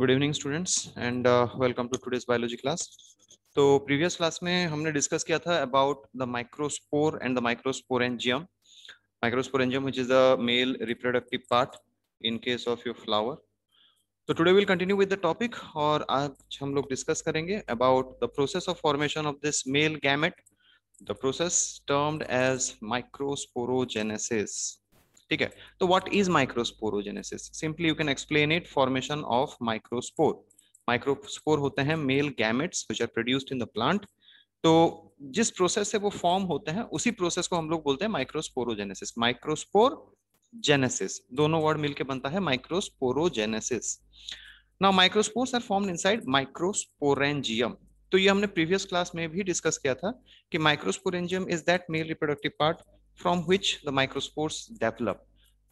Good evening students and welcome to today's biology class तो previous class में हमने discuss किया था about the microspore and the microsporangium microsporangium which is the male reproductive part in case of your flower तो today will continue with the topic और आज हम लोग डिस्कस करेंगे about the process of formation of this male gamete the process termed as microsporogenesis ठीक है तो what is microsporogenesis simply you can explain it formation of microspore microspore होते हैं male gametes which are produced in the plant तो जिस process से वो form होते हैं उसी प्रोसेस को हम लोग बोलते हैं माइक्रोस्पोरोजेनेसिस माइक्रोस्पोर जेनेसिस दोनों वर्ड मिलके बनता है microsporogenesis now microspores are in inside microsporangium तो ये हमने प्रीवियस क्लास में भी डिस्कस किया था कि microsporangium is that male reproductive part from which the microspores develop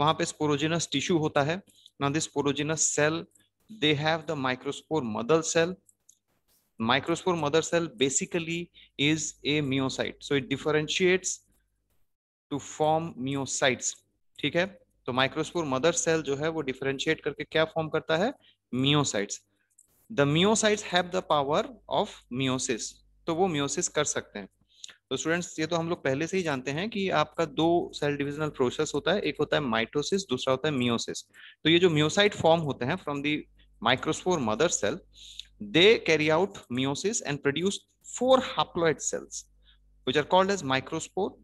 वहां पे स्पोरोजिनस टिश्यू होता है ना this sporogenous cell they have the microspore mother cell microspore mother cell basically is a meiocyte so it differentiates to form meiocytes ठीक है तो microspore mother cell जो है वो डिफरेंशिएट करके क्या फॉर्म करता है meiocytes the meiocytes have the power of meiosis तो वो मियोसिस कर सकते हैं तो स्टूडेंट्स ये तो हम लोग पहले से ही जानते हैं कि आपका दो सेल डिविजनल प्रोसेस होता है एक होता है माइटोसिस दूसरा होता है मियोसिस तो ये जो म्योसाइट फॉर्म होते हैं from the microspore mother cell they carry out meiosis and produce four haploid cells which are called as microspore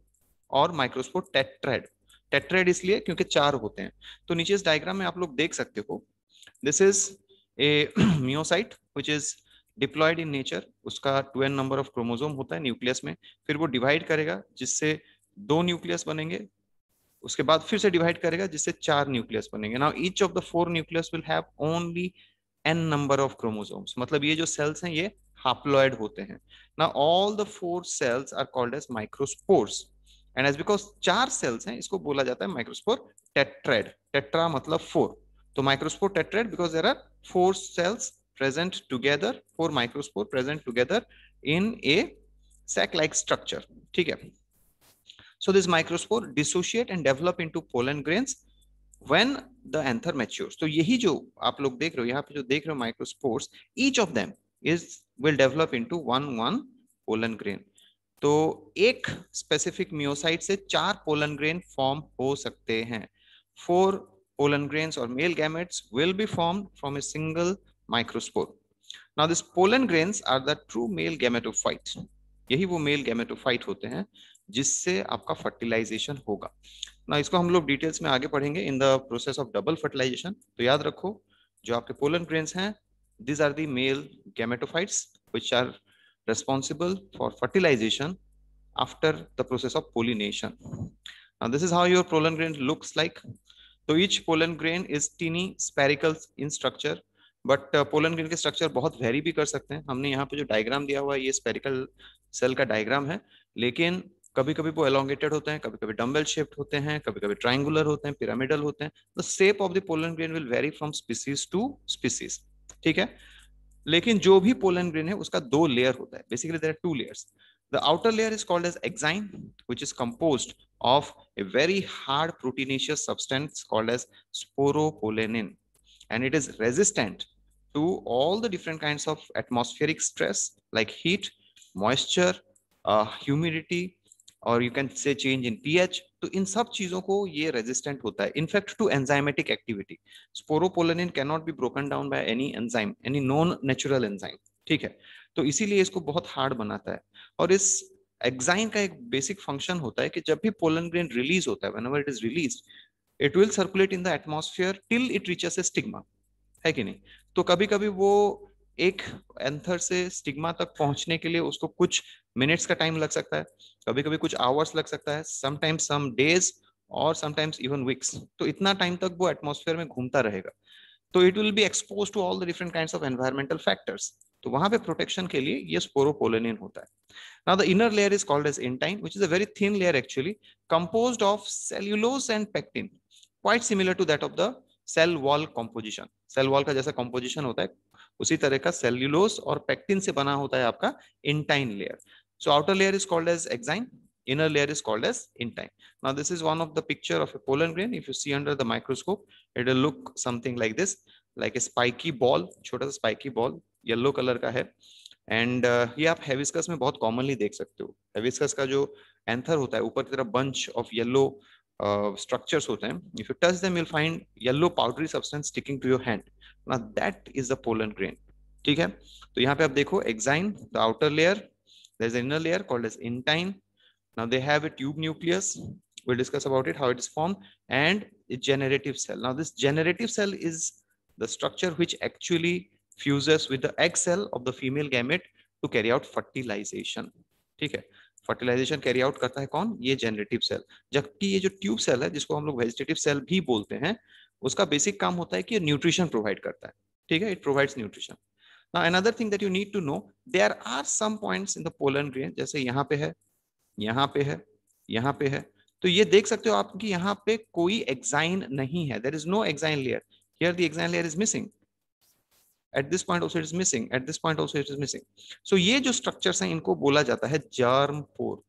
और माइक्रोस्पोर टेट्रेड टेट्रेड इसलिए क्योंकि चार होते हैं तो नीचे इस डायग्राम में आप लोग देख सकते हो this is a meiocyte which is diploid in nature उसका two n number of chromosome होता है न्यूक्लियस में फिर वो डिवाइड करेगा जिससे दो न्यूक्लियस बनेंगे उसके बाद फिर से डिवाइड करेगा जिससे चार न्यूक्लियस बनेंगे now each of the four nucleus will have only n number of chromosomes मतलब ये जो सेल्स हैं ये हाप्लॉयड होते हैं now all the four cells are called as microspores and as because चार सेल्स हैं इसको बोला जाता है माइक्रोस्पोर टेट्रेड टेट्रा मतलब फोर तो microspore tetrad because there are four cells present together four microspore present together in a sac like structure ठीक है so this microspore dissociate and develop into pollen grains when the anther matures so yahi jo aap log dekh rahe ho yahan pe jo dekh rahe ho microspores each of them is will develop into one one pollen grain तो एक specific म्योसाइट से चार pollen grain form हो सकते हैं four pollen grains और male gametes will be form from a single microspore. Now this pollen grains are the true male gametophyte. यही वो male gametophyte होते हैं जिससे आपका fertilization होगा ना इसको हम लोग details में आगे पढ़ेंगे in the process of double fertilization. तो याद रखो जो आपके pollen grains हैं these are the male gametophytes which are responsible for fertilization after the process of pollination. Now this is how your pollen grain looks like. So each pollen grain is teeny spherical in structure but pollen grain के structure बहुत vary भी कर सकते हैं हमने यहाँ पे जो डायग्राम दिया हुआ है ये स्पेरिकल सेल का डायग्राम है लेकिन कभी कभी वो एलोंगेटेड होते हैं कभी कभी डम्बल शेप्ड होते हैं कभी कभी ट्राइंगुलर होते हैं पिरामिडल होते हैं the shape of the pollen grain will vary from species to species ठीक है लेकिन जो भी पोलन ग्रेन है उसका दो लेयर होता है basically there are two layers the outer layer is called as axine, which is compose of a very hard proteinaceous substance called as sporopollenin, and it is resistant to all the different kinds of atmospheric stress like heat, moisture, uh, humidity, और you can say change in pH तो इन सब चीजों को ये resistant होता है in fact to enzymatic activity sporopollenin can not be broken down by any enzyme any non natural enzyme ठीक है तो इसीलिए इसको बहुत हार्ड बनाता है और इस एग्जाइन का एक बेसिक फंक्शन होता है कि जब भी पोलन ग्रेन रिलीज होता है whenever it is released it will circulate in the atmosphere till it reaches a stigma है कि नहीं तो कभी कभी वो एक एंथर से स्टिग्मा तक पहुंचने के लिए उसको कुछ मिनट्स का टाइम लग सकता है कभी कभी कुछ आवर्स लग सकता है समटाइम्स सम डेज और समटाइम्स इवन वीक्स तो इतना टाइम तक वो एटमोसफेयर में घूमता रहेगा तो it will be expose to all the different kind of environmental factors तो वहां पे प्रोटेक्शन के लिए ये स्पोरोपोलेनिन होता है now the inner layer is called as intine which is a very thin layer actually composed of cellulose and pectin quite similar to that of the cell wall composition cell wall का जैसा composition होता है उसी तरह का cellulose और pectin से बना होता है आपका intine layer so outer layer is called as exine inner layer is called as intine. Now this is one of the picture of a pollen grain. If you see under the microscope, it will look something like this, like a spiky ball, chota sa spiky ball, yellow color ka hai and uh, aap hibiscus mein bahut commonly dekh sakte ho hibiscus ka jo anther hota hai upar ki taraf bunch of yellow yellow uh, structures होते हैं if you touch them you'll find yellow powdery substance sticking to your hand now that is the pollen grain ठीक है तो यहाँ पे आप the exine the outer layer there's an inner layer called as intine now they have a tube nucleus we'll discuss about it how it is formed and a generative cell now this generative cell is the structure which actually fuses with the egg cell of the female gamete to carry out fertilization ठीक है fertilisation carry out करता है कौन ये generative cell जबकि ये जो tube cell है जिसको हम लोग वेजिटेटिव सेल भी बोलते हैं उसका बेसिक काम होता है कि न्यूट्रिशन प्रोवाइड करता है ठीक है it provides nutrition now another thing that you need to know there are some points in the pollen grain जैसे यहाँ पे है यहाँ पे है यहाँ पे है तो ये देख सकते हो आप कि यहाँ पे कोई एग्जाइन नहीं है there is no exine layer here the exine layer is missing at this point also it is missing at this point also it is missing so ये जो स्ट्रक्चर है इनको बोला जाता है germ pore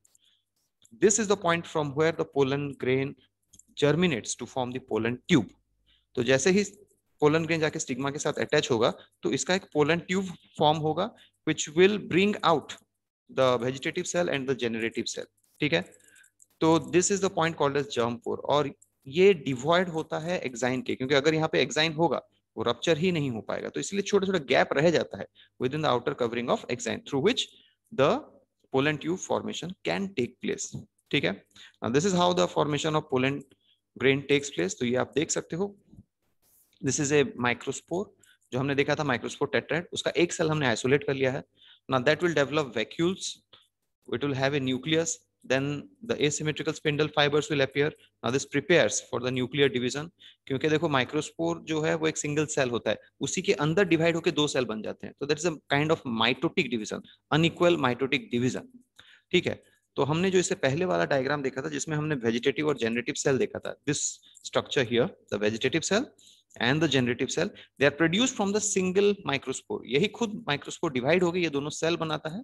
this is the point from where the pollen grain germinates to form the pollen tube तो जैसे ही पोलन ग्रेन जाके स्टिग्मा के साथ अटैच होगा तो इसका एक पोलन ट्यूब फॉर्म होगा which will bring out the vegetative cell and the generative cell ठीक है तो this is the point called as germ pore और ये डिवॉइड होता है एग्जाइन के क्योंकि अगर यहाँ पे एग्जाइन होगा वो रप्चर ही नहीं हो पाएगा तो इसलिए छोटा छोटा गैप रह जाता है within the outer covering of exine through which the pollen tube formation can take place ठीक है this is how the formation of pollen grain takes place तो ये आप देख सकते हो दिस इज ए माइक्रोस्पोर जो हमने देखा था माइक्रोस्पोर टेट्राइड उसका एक सेल हमने आइसोलेट कर लिया है ना that will develop vacuoles it will have a nucleus then the asymmetrical spindle fibers will appear. Now this prepares for the nuclear division. क्योंकि देखो माइक्रोस्पोर जो है वो एक सिंगल सेल होता है उसी के अंदर डिवाइड होकर दो सेल बन जाते हैं तो that is a kind of mitotic division unequal mitotic division ठीक है तो हमने जो इससे पहले वाला डायग्राम देखा था जिसमें हमने वेजिटेटिव और जेनरेटिव सेल देखा था this structure here the vegetative cell and the generative cell they are produce from the single microspore यही खुद माइक्रोस्पोर डिवाइड हो गई ये दोनों सेल बनाता है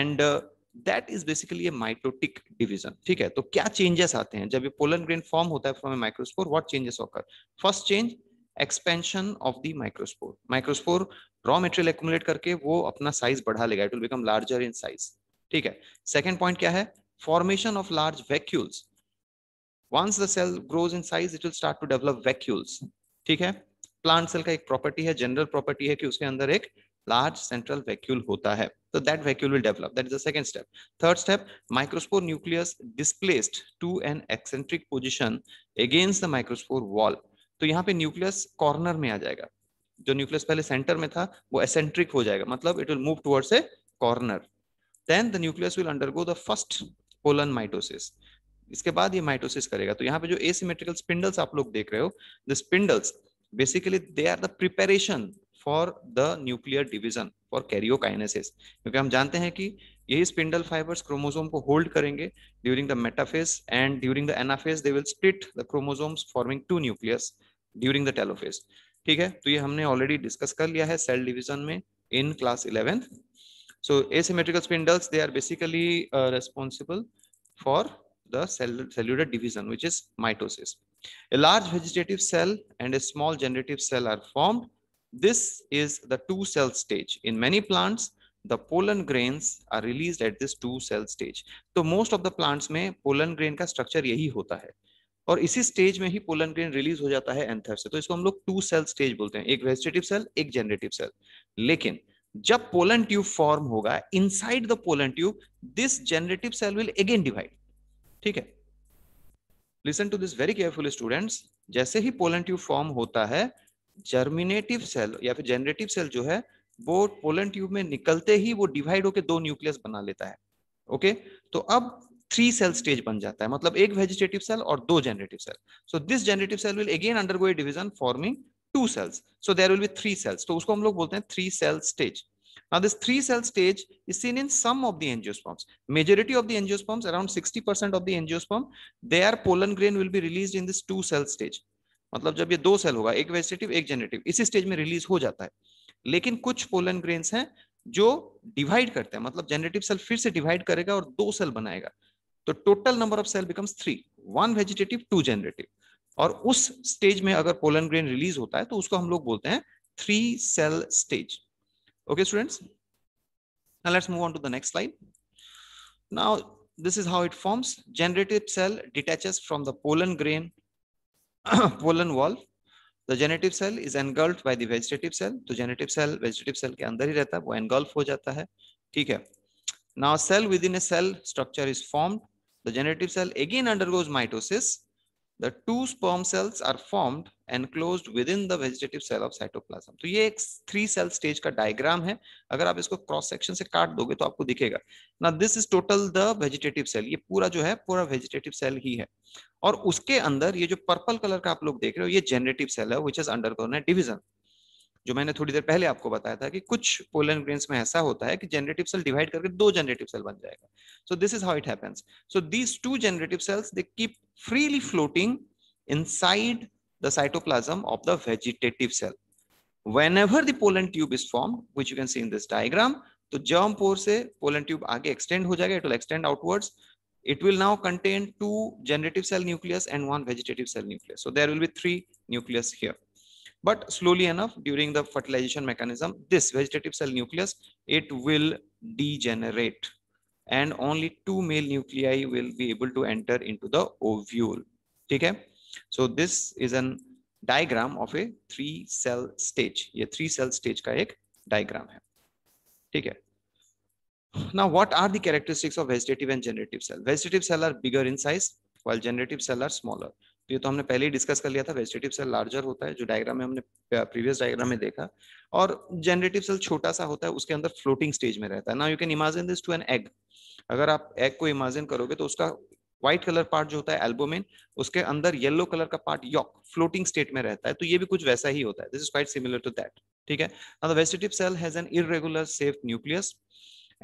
and uh, that is basically a mitotic division ठीक है तो क्या चेंजेस आते हैं जब ये पोलन ग्रेन फॉर्म होता है from a microspore what changes occur first change expansion of the microspore microspore raw material accumulate करके वो अपना साइज बढ़ा लेगा it will become larger in size ठीक है सेकेंड पॉइंट क्या है formation of large vacuoles once the cell grows in size it will start to develop vacuoles ठीक है प्लांट सेल का एक प्रॉपर्टी है जनरल प्रॉपर्टी है कि उसके अंदर एक लार्ज सेंट्रल वैक्यूल होता है So that vacuole will develop. That is the second step. Third step, microspore nucleus displaced to an eccentric position against the microspore wall. to yahan pe nucleus corner mein aa jayega jo nucleus pehle center mein tha wo eccentric ho jayega matlab it will move towards a corner then the nucleus will undergo the first pollen mitosis इसके बाद ये mitosis करेगा तो यहाँ पे जो asymmetrical spindles आप लोग देख रहे हो the spindles basically they are the preparation for the nuclear division for karyokinesis क्योंकि हम जानते हैं कि यही स्पिंडल फाइबर्स क्रोमोसोम को होल्ड करेंगे during the metaphase and during the anaphase they will split the chromosomes forming two nucleus during the telophase ठीक है तो ये हमने ऑलरेडी डिस्कस कर लिया है सेल डिवीजन में in class eleventh so asymmetrical spindles they are basically uh, responsible for the cell cellular division which is mitosis a large vegetative cell and a small generative cell are formed This is the two cell stage. In many plants, the pollen grains are released at this two cell stage. so तो most of the plants में pollen grain का structure यही होता है और इसी stage में ही pollen grain release हो जाता है एंथर से तो इसको हम लोग टू सेल स्टेज बोलते हैं एक वेजिटेटिव सेल एक जनरेटिव सेल लेकिन जब पोलन ट्यूब फॉर्म होगा inside the pollen tube this generative cell will again divide ठीक है listen to this very careful students जैसे ही पोलन ट्यूब फॉर्म होता है जर्मिनेटिव सेल या फिर जेनरेटिव सेल जो है वो पोलन ट्यूब में निकलते ही वो डिवाइड होकर दो न्यूक्लियस बना लेता है ओके तो अब थ्री सेल स्टेज बन जाता है मतलब एक वेजिटेटिव सेल और दो generative cell so this generative cell will again undergo a division forming two cells so there will be three cells तो उसको हम लोग बोलते हैं three cell stage Now, this three-cell stage is seen in some of the angiosperms. Majority of the angiosperms, around 60% of the angiosperm, their pollen grain will be released in this two-cell stage. मतलब जब ये दो cell होगा एक vegetative एक generative इसी stage में release हो जाता है लेकिन कुछ पोलन ग्रेन है जो डिवाइड करते हैं मतलब जेनेटिव सेल फिर से डिवाइड करेगा और दो सेल बनाएगा तो total number of cell becomes three one vegetative two generative और उस स्टेज में अगर पोलन ग्रेन रिलीज होता है तो उसको हम लोग बोलते हैं three cell stage okay students now let's move on to the next slide now this is how it forms generative cell detaches from the pollen grain pollen wall the generative cell is engulfed by the cell तो generative cell vegetative cell के अंदर ही रहता है वो engulf हो जाता है ठीक है now cell within a cell structure is formed the generative cell again undergoes mitosis the two sperm cells are formed enclosed within the vegetative cell of cytoplasm तो ये एक थ्री सेल स्टेज का diagram है अगर आप इसको cross section से काट दोगे तो आपको दिखेगा ना this is total the vegetative cell ये पूरा जो है पूरा वेजिटेटिव सेल ही है और उसके अंदर ये जो पर्पल कलर का आप लोग देख रहे हो ये जेनरेटिव सेल है विच इज अंडर डिविजन जो मैंने थोड़ी देर पहले आपको बताया था कि कुछ पोलन ग्रेन्स में ऐसा होता है कि जेनरेटिव सेल डिवाइड करके दो जेनरेटिव सेल बन जाएगा so this is how it happens so these two generative cells they keep freely floating inside the cytoplasm of the vegetative cell. Whenever the pollen tube is formed, which you can see in this diagram, the germ pore se, pollen tube आगे extend ho जाएगा, it will extend outwards. It will now contain two generative cell nucleus and one vegetative cell nucleus. So there will be three nucleus here. But slowly enough, during the fertilization mechanism, this vegetative cell nucleus, it will degenerate and only two male nuclei will be able to enter into the ovule. ठीक है so this is an diagram of a three cell stage ये three cell stage का एक diagram है ठीक है now what are the characteristics of vegetative and generative cell vegetative cell are bigger in size while generative cell are smaller तो ये तो हमने पहले ही डिस्कस कर लिया था वेजिटेटिव सेल लार्जर होता है जो डायग्राम में हमने प्रीवियस uh, डायग्राम में देखा और जनरेटिव सेल छोटा सा होता है उसके अंदर फ्लोटिंग स्टेज में रहता है ना you can imagine this to an egg अगर आप एग को इमेजिन करोगे तो उसका व्हाइट कलर पार्ट जो होता है एल्बोमेन उसके अंदर येलो कलर का पार्ट यॉक फ्लोटिंग स्टेट में रहता है तो ये भी कुछ वैसा ही होता है this is quite similar to that ठीक है now the vegetative cell has an irregular shape nucleus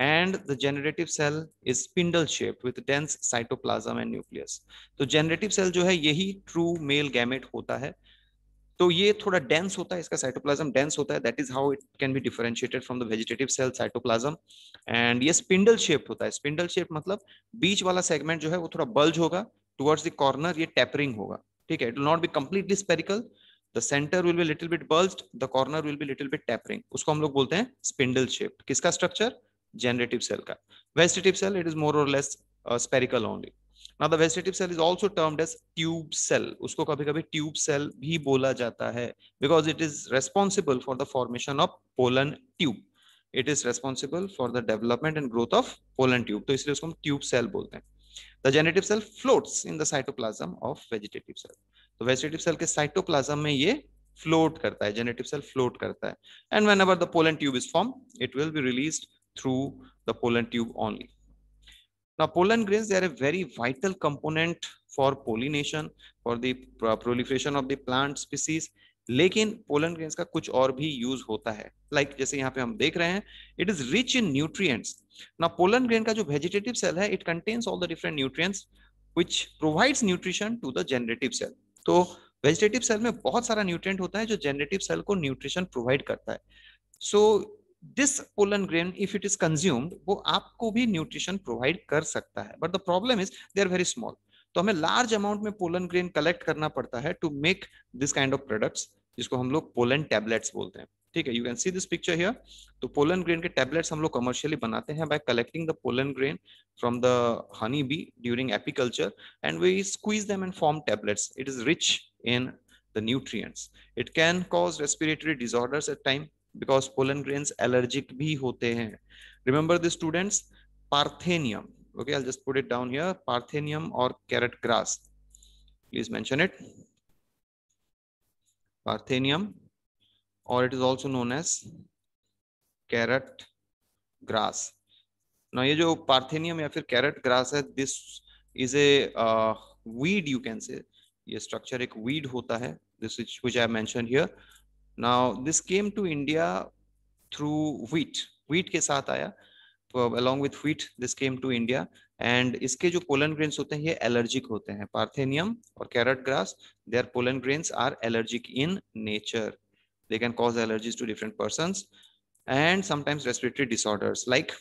and the generative cell is spindle shape with dense cytoplasm and nucleus तो generative सेल जो है यही ट्रू मेल गैमेट होता है तो ये थोड़ा डेंस होता है इसका साइटोप्लाज्म डेंस होता है that is how it can be differentiated from the vegetative cell cytoplasm and ये स्पिंडल शेप होता है स्पिंडल शेप मतलब बीच वाला सेगमेंट जो है वो थोड़ा बल्ज होगा टुवर्ड्स द कॉर्नर ये टैपरिंग होगा ठीक है it will not be completely spherical the centre will be little bit bulge the corner will be little bit tapering उसको हम लोग बोलते हैं स्पिंडल शेप किसका स्ट्रक्चर जेनरेटिव सेल का vegetative cell it is more और less spherical only Now the vegetative cell is also termed as tube cell. उसको कभी कभी tube cell भी बोला जाता है because it is responsible for the formation of pollen tube. It is responsible for the development and growth of pollen tube. तो इसलिए उसको हम tube cell बोलते हैं The generative cell floats in the cytoplasm of vegetative cell. तो vegetative cell के cytoplasm में ये float करता है generative cell float करता है and whenever the pollen tube is formed it will be released through the pollen tube only. Now, pollen grains, they are a very vital component for pollination, for the proliferation of the plant species. लेकिन pollen grains का कुछ और भी use होता है like like, जैसे यहाँ पे हम देख रहे हैं it is rich in nutrients ना पोलन ग्रेन का जो वेजिटेटिव सेल है it contains all the different nutrients which provides nutrition to the generative cell तो वेजिटेटिव सेल में बहुत सारा न्यूट्रिएंट होता है जो जेनरेटिव सेल को न्यूट्रिशन प्रोवाइड करता है so so, this pollen grain if it is consumed वो आपको भी न्यूट्रिशन प्रोवाइड कर सकता है but the problem is they are very small तो हमें लार्ज अमाउंट में पोलन ग्रेन कलेक्ट करना पड़ता है to make this kind of products जिसको हम लोग पोलन टैबलेट्स बोलते हैं ठीक है you can see this picture here तो पोलन ग्रेन के टैबलेट्स हम लोग कमर्शियली बनाते हैं by collecting the pollen grain from the honey bee during apiculture and we squeeze them and form tablets it is rich in the nutrients it can cause respiratory disorders at time. Because pollen grains allergic भी होते हैं remember the students parthenium okay I just put it down here parthenium और carrot grass please mention it parthenium और it is also known as carrot grass ना ये जो parthenium या फिर कैरेट ग्रास है this is a weed you can say ये structure एक वीड होता है this which I mention here now this came to india through wheat wheat ke aaya along with wheat this came to india and इसके pollen grains grains होते हैं ये allergic होते हैं पार्थेनियम और carrot grass their pollen grains are allergic in nature they can cause allergies to different persons and sometimes respiratory disorders like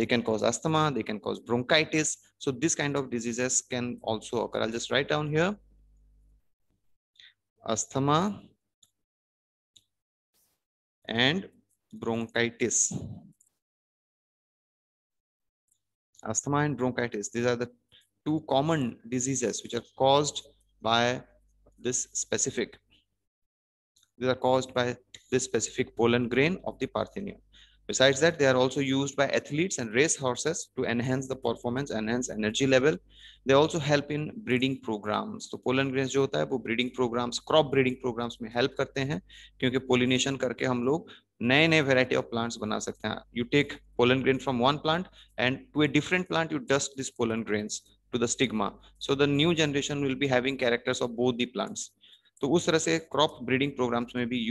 they can cause asthma they can cause bronchitis so this kind of diseases can also occur i'll just write down here asthma and bronchitis. Asthma and bronchitis, these are the two common diseases which are caused by this specific. These are caused by this specific pollen grain of the Parthenium. Besides that, they are also used by athletes and race horses to enhance the performance, enhance energy level. They also help in breeding programs. so pollen grains jo hota hai wo breeding programs, crop breeding programs mein help karte hain kyunki pollination karke hum log नए नए variety of plants बना सकते हैं you take pollen grain from one plant and to a different plant you dust this pollen grains to the stigma so the new generation will be having characters of both the plants तो उस तरह से crop breeding programmes में भी